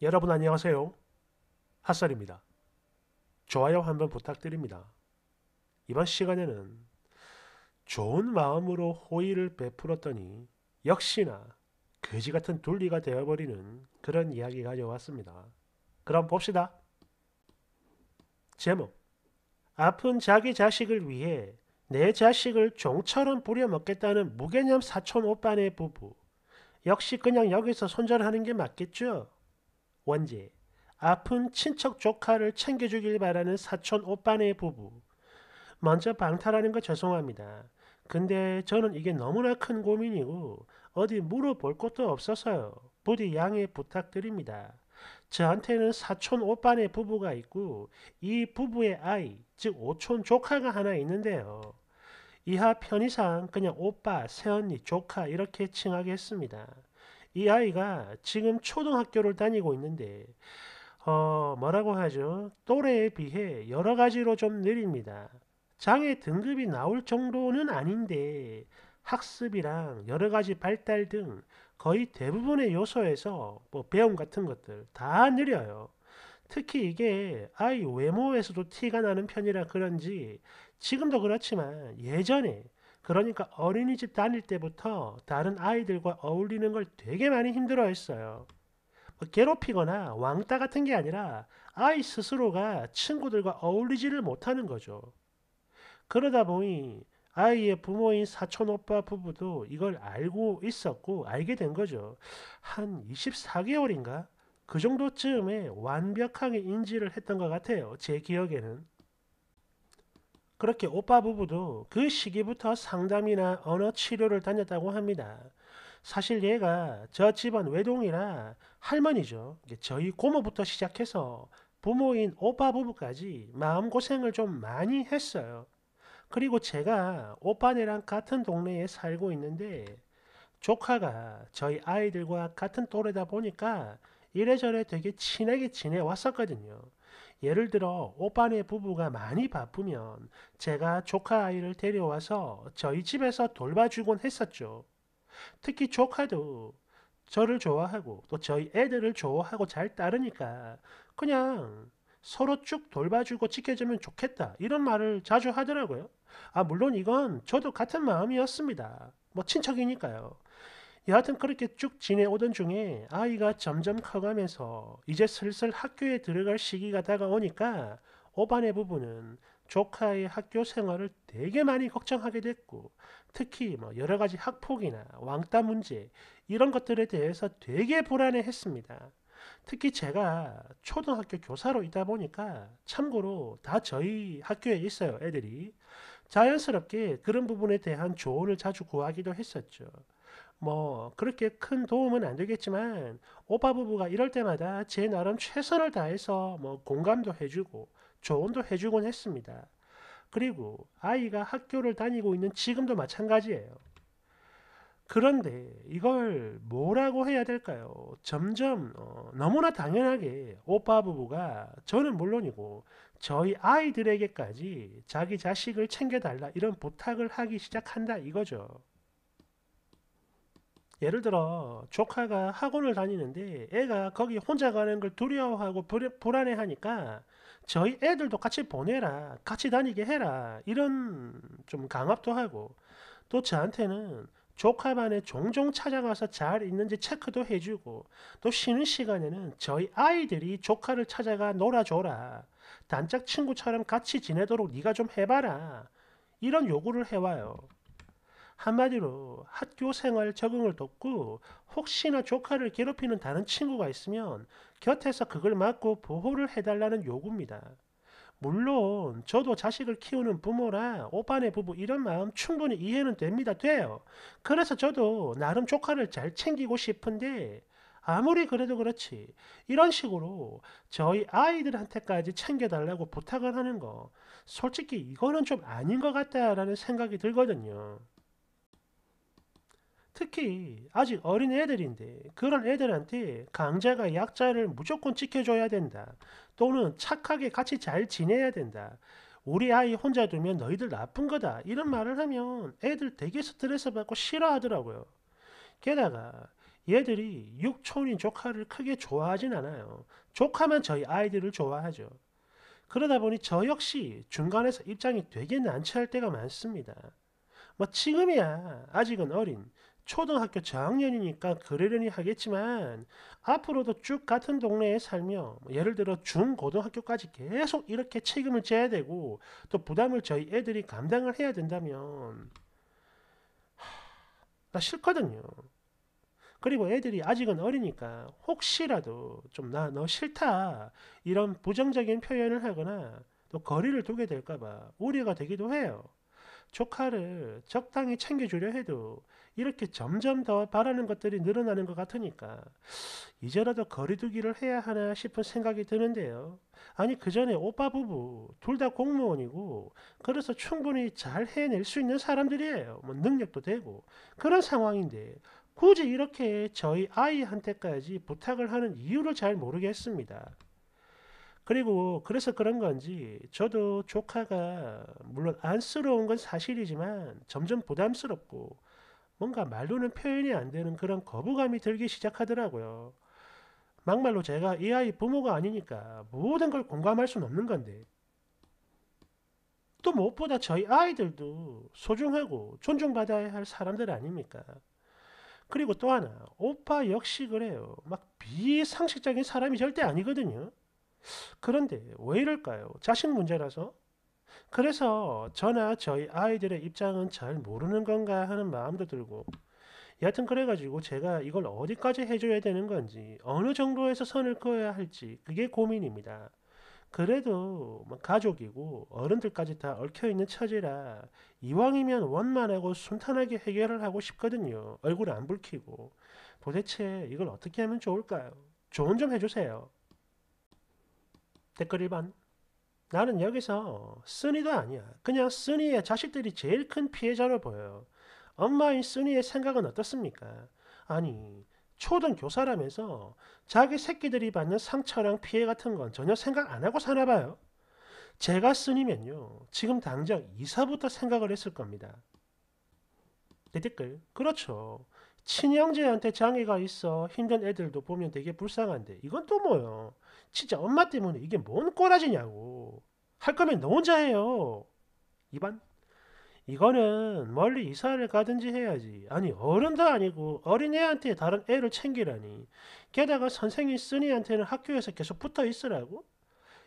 여러분 안녕하세요. 핫설입니다. 좋아요 한번 부탁드립니다. 이번 시간에는 좋은 마음으로 호의를 베풀었더니 역시나 거지 같은 둘리가 되어버리는 그런 이야기 가져왔습니다. 그럼 봅시다. 제목 아픈 자기 자식을 위해 내 자식을 종처럼 부려먹겠다는 무개념 사촌 오빠네 부부. 역시 그냥 여기서 손절하는 게 맞겠죠? 원제, 아픈 친척 조카를 챙겨주길 바라는 사촌 오빠네 부부. 먼저 방탈하는 거 죄송합니다. 근데 저는 이게 너무나 큰 고민이고 어디 물어볼 것도 없어서요. 부디 양해 부탁드립니다. 저한테는 사촌 오빠네 부부가 있고 이 부부의 아이, 즉 오촌 조카가 하나 있는데요. 이하 편의상 그냥 오빠, 새언니, 조카 이렇게 칭하겠습니다. 이 아이가 지금 초등학교를 다니고 있는데 어, 뭐라고 하죠? 또래에 비해 여러 가지로 좀 느립니다. 장애 등급이 나올 정도는 아닌데 학습이랑 여러 가지 발달 등 거의 대부분의 요소에서 뭐 배움 같은 것들 다 느려요. 특히 이게 아이 외모에서도 티가 나는 편이라 그런지 지금도 그렇지만 예전에 그러니까 어린이집 다닐 때부터 다른 아이들과 어울리는 걸 되게 많이 힘들어 했어요. 뭐 괴롭히거나 왕따 같은 게 아니라 아이 스스로가 친구들과 어울리지를 못하는 거죠. 그러다 보니 아이의 부모인 사촌 오빠 부부도 이걸 알고 있었고 알게 된 거죠. 한 24개월인가? 그 정도쯤에 완벽하게 인지를 했던 것 같아요. 제 기억에는. 그렇게 오빠 부부도 그 시기부터 상담이나 언어 치료를 다녔다고 합니다. 사실 얘가 저 집안 외동이라 할머니죠. 저희 고모부터 시작해서 부모인 오빠 부부까지 마음고생을 좀 많이 했어요. 그리고 제가 오빠네랑 같은 동네에 살고 있는데 조카가 저희 아이들과 같은 또래다 보니까 이래저래 되게 친하게 지내왔었거든요. 예를 들어 오빠네 부부가 많이 바쁘면 제가 조카 아이를 데려와서 저희 집에서 돌봐주곤 했었죠. 특히 조카도 저를 좋아하고 또 저희 애들을 좋아하고 잘 따르니까 그냥 서로 쭉 돌봐주고 지켜주면 좋겠다 이런 말을 자주 하더라고요. 아 물론 이건 저도 같은 마음이었습니다. 뭐 친척이니까요. 여하튼 그렇게 쭉 지내오던 중에 아이가 점점 커가면서 이제 슬슬 학교에 들어갈 시기가 다가오니까 오반의 부부는 조카의 학교 생활을 되게 많이 걱정하게 됐고 특히 뭐 여러 가지 학폭이나 왕따 문제 이런 것들에 대해서 되게 불안해했습니다. 특히 제가 초등학교 교사로 있다 보니까 참고로 다 저희 학교에 있어요 애들이 자연스럽게 그런 부분에 대한 조언을 자주 구하기도 했었죠. 뭐 그렇게 큰 도움은 안 되겠지만 오빠 부부가 이럴 때마다 제 나름 최선을 다해서 뭐 공감도 해주고 조언도 해주곤 했습니다. 그리고 아이가 학교를 다니고 있는 지금도 마찬가지예요. 그런데 이걸 뭐라고 해야 될까요? 점점 어, 너무나 당연하게 오빠 부부가 저는 물론이고 저희 아이들에게까지 자기 자식을 챙겨달라 이런 부탁을 하기 시작한다 이거죠. 예를 들어 조카가 학원을 다니는데 애가 거기 혼자 가는 걸 두려워하고 불안해하니까 저희 애들도 같이 보내라 같이 다니게 해라 이런 좀 강압도 하고 또 저한테는 조카 반에 종종 찾아가서 잘 있는지 체크도 해주고 또 쉬는 시간에는 저희 아이들이 조카를 찾아가 놀아줘라 단짝 친구처럼 같이 지내도록 네가 좀 해봐라 이런 요구를 해와요. 한마디로 학교 생활 적응을 돕고 혹시나 조카를 괴롭히는 다른 친구가 있으면 곁에서 그걸 막고 보호를 해달라는 요구입니다. 물론 저도 자식을 키우는 부모라 오빠네 부부 이런 마음 충분히 이해는 됩니다. 돼요. 그래서 저도 나름 조카를 잘 챙기고 싶은데 아무리 그래도 그렇지 이런 식으로 저희 아이들한테까지 챙겨달라고 부탁을 하는 거 솔직히 이거는 좀 아닌 것 같다라는 생각이 들거든요. 특히 아직 어린 애들인데 그런 애들한테 강자가 약자를 무조건 지켜줘야 된다. 또는 착하게 같이 잘 지내야 된다. 우리 아이 혼자 두면 너희들 나쁜 거다. 이런 말을 하면 애들 되게 스트레스 받고 싫어하더라고요. 게다가 얘들이 육촌인 조카를 크게 좋아하진 않아요. 조카만 저희 아이들을 좋아하죠. 그러다 보니 저 역시 중간에서 입장이 되게 난처할 때가 많습니다. 뭐 지금이야 아직은 어린 초등학교 저학년이니까 그러려니 하겠지만 앞으로도 쭉 같은 동네에 살며 뭐 예를 들어 중고등학교까지 계속 이렇게 책임을 져야 되고 또 부담을 저희 애들이 감당을 해야 된다면 나 싫거든요. 그리고 애들이 아직은 어리니까 혹시라도 좀 나 너 싫다 이런 부정적인 표현을 하거나 또 거리를 두게 될까봐 우려가 되기도 해요. 조카를 적당히 챙겨주려 해도 이렇게 점점 더 바라는 것들이 늘어나는 것 같으니까 이제라도 거리두기를 해야 하나 싶은 생각이 드는데요. 아니 그 전에 오빠 부부 둘 다 공무원이고 그래서 충분히 잘 해낼 수 있는 사람들이에요. 뭐 능력도 되고 그런 상황인데 굳이 이렇게 저희 아이한테까지 부탁을 하는 이유를 잘 모르겠습니다. 그리고 그래서 그런 건지 저도 조카가 물론 안쓰러운 건 사실이지만 점점 부담스럽고 뭔가 말로는 표현이 안 되는 그런 거부감이 들기 시작하더라고요. 막말로 제가 이 아이 부모가 아니니까 모든 걸 공감할 수는 없는 건데 또 무엇보다 저희 아이들도 소중하고 존중받아야 할 사람들 아닙니까? 그리고 또 하나 오빠 역시 그래요. 막 비상식적인 사람이 절대 아니거든요. 그런데 왜 이럴까요? 자신 문제라서? 그래서 저나 저희 아이들의 입장은 잘 모르는 건가 하는 마음도 들고 여하튼 그래가지고 제가 이걸 어디까지 해줘야 되는 건지 어느 정도에서 선을 그어야 할지 그게 고민입니다. 그래도 뭐 가족이고 어른들까지 다 얽혀있는 처지라 이왕이면 원만하고 순탄하게 해결을 하고 싶거든요. 얼굴 안 붉히고. 도대체 이걸 어떻게 하면 좋을까요? 조언 좀 해주세요. 댓글 1번. 나는 여기서 쓰니도 아니야. 그냥 쓰니의 자식들이 제일 큰 피해자로 보여요. 엄마인 쓰니의 생각은 어떻습니까? 아니, 초등 교사라면서 자기 새끼들이 받는 상처랑 피해 같은 건 전혀 생각 안 하고 사나 봐요. 제가 쓰니면요. 지금 당장 이사부터 생각을 했을 겁니다. 내 댓글. 그렇죠. 친형제한테 장애가 있어 힘든 애들도 보면 되게 불쌍한데 이건 또 뭐요? 진짜 엄마 때문에 이게 뭔 꼬라지냐고. 할 거면 너 혼자 해요. 2반. 이거는 멀리 이사를 가든지 해야지. 아니 어른도 아니고 어린애한테 다른 애를 챙기라니. 게다가 선생님 쓰니한테는 학교에서 계속 붙어 있으라고?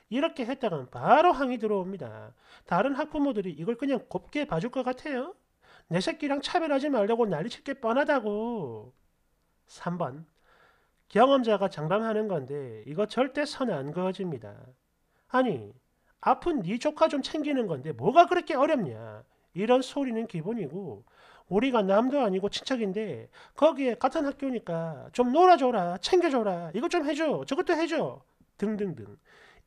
이렇게 했다간 바로 항의 들어옵니다. 다른 학부모들이 이걸 그냥 곱게 봐줄 것 같아요? 내 새끼랑 차별하지 말라고 난리칠 게 뻔하다고. 3번 경험자가 장담하는 건데 이거 절대 선안 거짓입니다. 아니 아픈 네 조카 좀 챙기는 건데 뭐가 그렇게 어렵냐 이런 소리는 기본이고 우리가 남도 아니고 친척인데 거기에 같은 학교니까 좀 놀아줘라 챙겨줘라 이것 좀 해줘 저것도 해줘 등등등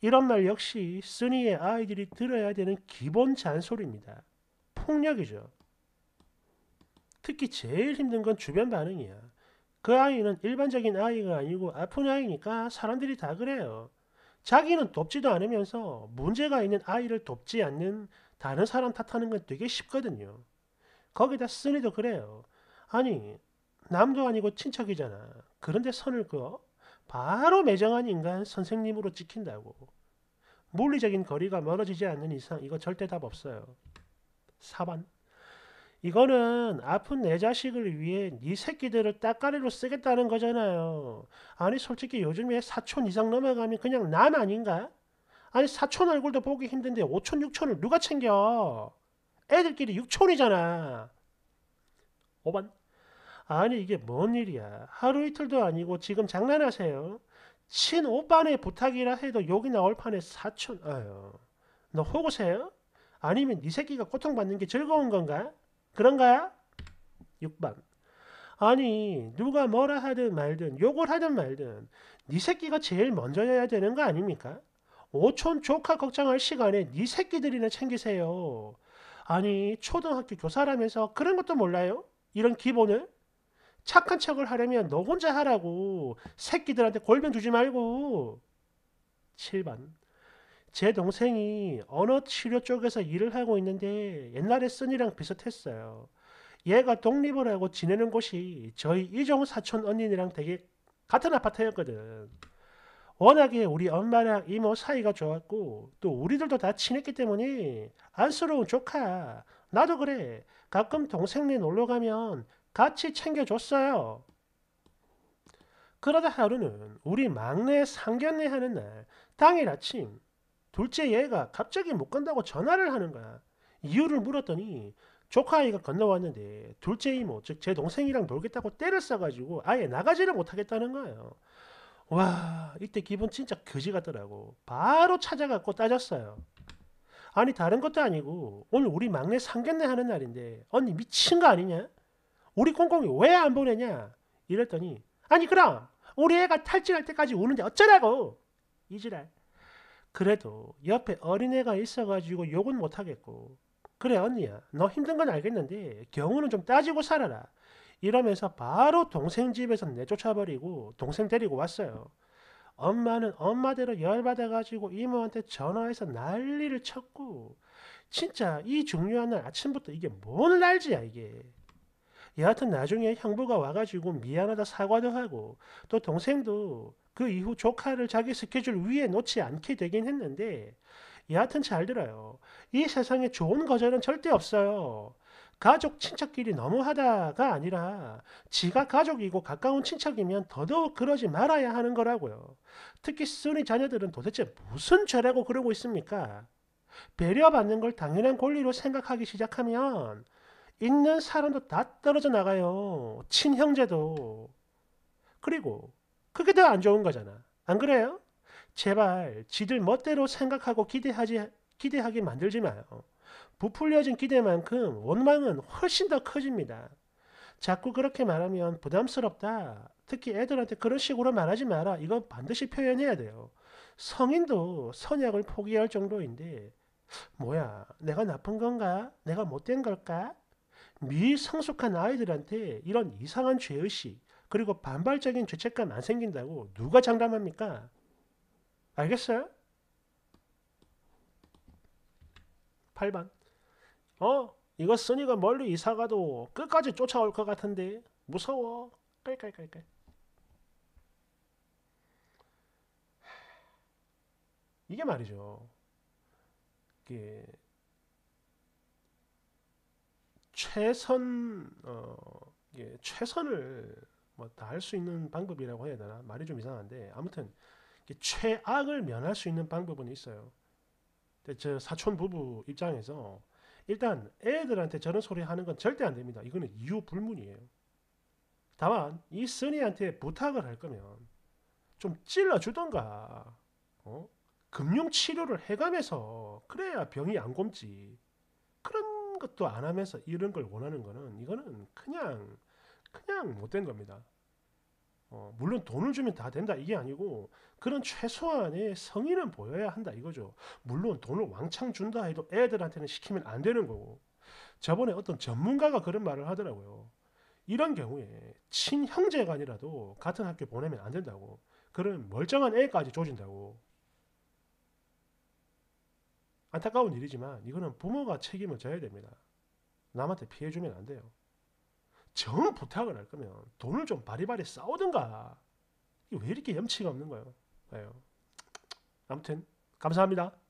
이런 말 역시 쓰니의 아이들이 들어야 되는 기본 잔소리입니다. 폭력이죠. 특히 제일 힘든 건 주변 반응이야. 그 아이는 일반적인 아이가 아니고 아픈 아이니까 사람들이 다 그래요. 자기는 돕지도 않으면서 문제가 있는 아이를 돕지 않는 다른 사람 탓하는 건 되게 쉽거든요. 거기다 쓰니도 그래요. 아니 남도 아니고 친척이잖아. 그런데 선을 그어? 바로 매정한 인간 선생님으로 찍힌다고. 물리적인 거리가 멀어지지 않는 이상 이거 절대 답 없어요. 4번 이거는 아픈 내 자식을 위해 네 새끼들을 따까리로 쓰겠다는 거잖아요. 아니 솔직히 요즘에 사촌 이상 넘어가면 그냥 난 아닌가? 아니 사촌 얼굴도 보기 힘든데 5천 6천을 누가 챙겨? 애들끼리 6천이잖아. 5번 아니 이게 뭔 일이야. 하루 이틀도 아니고 지금 장난하세요. 친오빠네 부탁이라 해도 여기 나올 판에 사촌... 아유 너 호구세요? 아니면 네 새끼가 고통받는 게 즐거운 건가? 그런가요? 6번. 아니 누가 뭐라 하든 말든 욕을 하든 말든 네 새끼가 제일 먼저여야 되는 거 아닙니까? 오촌 조카 걱정할 시간에 네 새끼들이나 챙기세요. 아니 초등학교 교사라면서 그런 것도 몰라요? 이런 기본을? 착한 척을 하려면 너 혼자 하라고 새끼들한테 골병 주지 말고 7번 제 동생이 언어 치료 쪽에서 일을 하고 있는데 옛날에 쓴이랑 비슷했어요. 얘가 독립을 하고 지내는 곳이 저희 이종 사촌 언니랑 되게 같은 아파트였거든. 워낙에 우리 엄마랑 이모 사이가 좋았고 또 우리들도 다 친했기 때문에 안쓰러운 조카 나도 그래 가끔 동생네 놀러 가면 같이 챙겨줬어요. 그러다 하루는 우리 막내 상견례 하는 날 당일 아침 둘째 얘가 갑자기 못 간다고 전화를 하는 거야. 이유를 물었더니 조카 아이가 건너왔는데 둘째 이모, 즉 제 동생이랑 놀겠다고 때를 써가지고 아예 나가지를 못하겠다는 거예요. 와 이때 기분 진짜 거지 같더라고. 바로 찾아갔고 따졌어요. 아니 다른 것도 아니고 오늘 우리 막내 상견례 하는 날인데 언니 미친 거 아니냐? 우리 꽁꽁이 왜 안 보내냐? 이랬더니 아니 그럼 우리 애가 탈진할 때까지 우는데 어쩌라고? 이지랄. 그래도 옆에 어린애가 있어가지고 욕은 못하겠고 그래 언니야 너 힘든 건 알겠는데 경우는 좀 따지고 살아라 이러면서 바로 동생 집에서 내쫓아버리고 동생 데리고 왔어요. 엄마는 엄마대로 열받아가지고 이모한테 전화해서 난리를 쳤고 진짜 이 중요한 날 아침부터 이게 뭔 날지야 이게. 여하튼 나중에 형부가 와가지고 미안하다 사과도 하고 또 동생도 그 이후 조카를 자기 스케줄 위에 놓지 않게 되긴 했는데 여하튼 잘 들어요. 이 세상에 좋은 거절은 절대 없어요. 가족 친척끼리 너무하다가 아니라 지가 가족이고 가까운 친척이면 더더욱 그러지 말아야 하는 거라고요. 특히 순이 자녀들은 도대체 무슨 죄라고 그러고 있습니까? 배려받는 걸 당연한 권리로 생각하기 시작하면 있는 사람도 다 떨어져 나가요. 친형제도. 그리고 그게 더 안 좋은 거잖아. 안 그래요? 제발 지들 멋대로 생각하고 기대하지 기대하게 만들지 마요. 부풀려진 기대만큼 원망은 훨씬 더 커집니다. 자꾸 그렇게 말하면 부담스럽다. 특히 애들한테 그런 식으로 말하지 마라. 이거 반드시 표현해야 돼요. 성인도 선약을 포기할 정도인데 뭐야 내가 나쁜 건가? 내가 못된 걸까? 미성숙한 아이들한테 이런 이상한 죄의식, 그리고 반발적인 죄책감 안 생긴다고 누가 장담합니까? 알겠어요? 8번 어? 이거 쓰니가 멀리 이사가도 끝까지 쫓아올 것 같은데 무서워 깔깔깔깔 이게 말이죠 이게 최선 어, 예, 최선을 뭐다할수 있는 방법이라고 해야 되나? 말이 좀 이상한데 아무튼 최악을 면할 수 있는 방법은 있어요. 저 사촌 부부 입장에서 일단 애들한테 저런 소리 하는 건 절대 안 됩니다. 이거는 이유 불문이에요. 다만 이 스니한테 부탁을 할 거면 좀 찔러주던가 어? 금융치료를 해가면서 그래야 병이 안 곰지 그런 것도 안 하면서 이런 걸 원하는 거는 이거는 그냥 그냥 못된 겁니다. 어, 물론 돈을 주면 다 된다 이게 아니고 그런 최소한의 성의는 보여야 한다 이거죠. 물론 돈을 왕창 준다 해도 애들한테는 시키면 안 되는 거고 저번에 어떤 전문가가 그런 말을 하더라고요. 이런 경우에 친형제간이라도 같은 학교 보내면 안 된다고 그런 멀쩡한 애까지 조진다고 안타까운 일이지만 이거는 부모가 책임을 져야 됩니다. 남한테 피해주면 안 돼요. 정 부탁을 할 거면 돈을 좀 바리바리 싸우든가 왜 이렇게 염치가 없는 거예요? 아무튼 감사합니다.